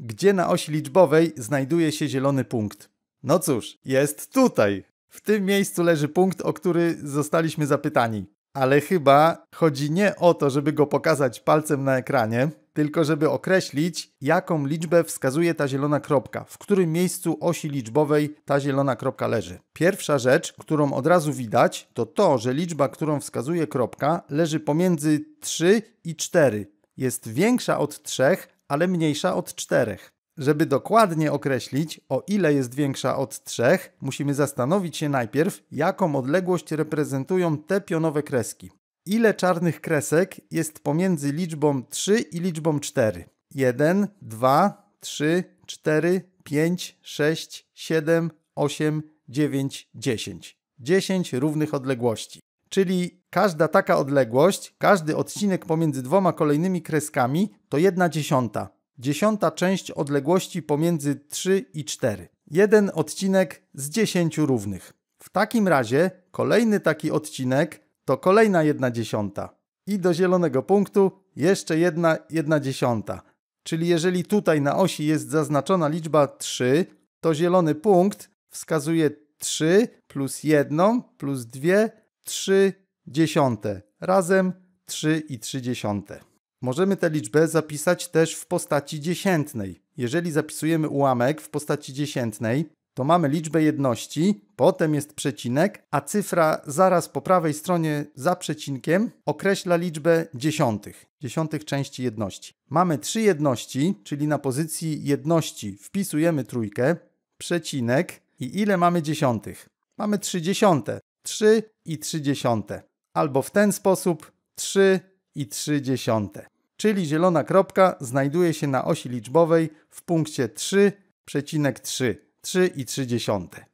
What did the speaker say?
gdzie na osi liczbowej znajduje się zielony punkt. No cóż, jest tutaj. W tym miejscu leży punkt, o który zostaliśmy zapytani. Ale chyba chodzi nie o to, żeby go pokazać palcem na ekranie, tylko żeby określić, jaką liczbę wskazuje ta zielona kropka, w którym miejscu osi liczbowej ta zielona kropka leży. Pierwsza rzecz, którą od razu widać, to to, że liczba, którą wskazuje kropka, leży pomiędzy 3 i 4. Jest większa od 3, ale mniejsza od 4. Żeby dokładnie określić, o ile jest większa od 3, musimy zastanowić się najpierw, jaką odległość reprezentują te pionowe kreski. Ile czarnych kresek jest pomiędzy liczbą 3 i liczbą 4? 1, 2, 3, 4, 5, 6, 7, 8, 9, 10. 10 równych odległości. Czyli Każda taka odległość, każdy odcinek pomiędzy dwoma kolejnymi kreskami to jedna dziesiąta. Dziesiąta część odległości pomiędzy 3 i 4. Jeden odcinek z 10 równych. W takim razie kolejny taki odcinek to kolejna jedna dziesiąta. I do zielonego punktu jeszcze jedna jedna dziesiąta. Czyli jeżeli tutaj na osi jest zaznaczona liczba 3, to zielony punkt wskazuje 3 plus 1 plus 2, 3 dziesiąte razem 3 i 3 dziesiąte. Możemy tę liczbę zapisać też w postaci dziesiętnej. Jeżeli zapisujemy ułamek w postaci dziesiętnej, to mamy liczbę jedności, potem jest przecinek, a cyfra zaraz po prawej stronie za przecinkiem określa liczbę dziesiątych, dziesiątych części jedności. Mamy trzy jedności, czyli na pozycji jedności wpisujemy trójkę, przecinek i ile mamy dziesiątych? Mamy trzy dziesiąte, 3 i 3 dziesiąte albo w ten sposób 3 i 3 dziesiąte. Czyli zielona kropka znajduje się na osi liczbowej w punkcie 3,3, 3 i 3 dziesiąte.